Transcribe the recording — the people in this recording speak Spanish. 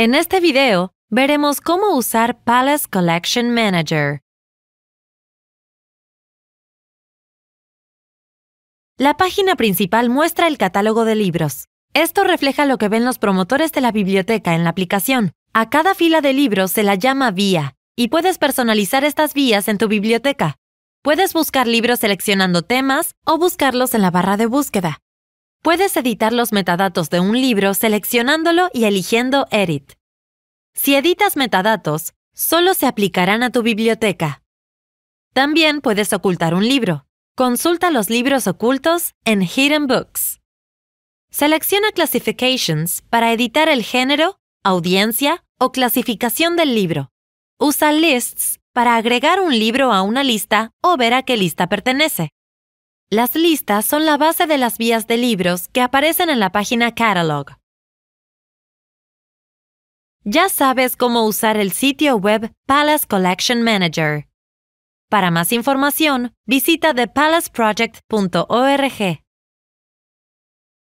En este video, veremos cómo usar Palace Collection Manager. La página principal muestra el catálogo de libros. Esto refleja lo que ven los promotores de la biblioteca en la aplicación. A cada fila de libros se la llama vía, y puedes personalizar estas vías en tu biblioteca. Puedes buscar libros seleccionando temas o buscarlos en la barra de búsqueda. Puedes editar los metadatos de un libro seleccionándolo y eligiendo Edit. Si editas metadatos, solo se aplicarán a tu biblioteca. También puedes ocultar un libro. Consulta los libros ocultos en Hidden Books. Selecciona Classifications para editar el género, audiencia o clasificación del libro. Usa Lists para agregar un libro a una lista o ver a qué lista pertenece. Las listas son la base de las vías de libros que aparecen en la página Catalog. Ya sabes cómo usar el sitio web Palace Collection Manager. Para más información, visita thepalaceproject.org.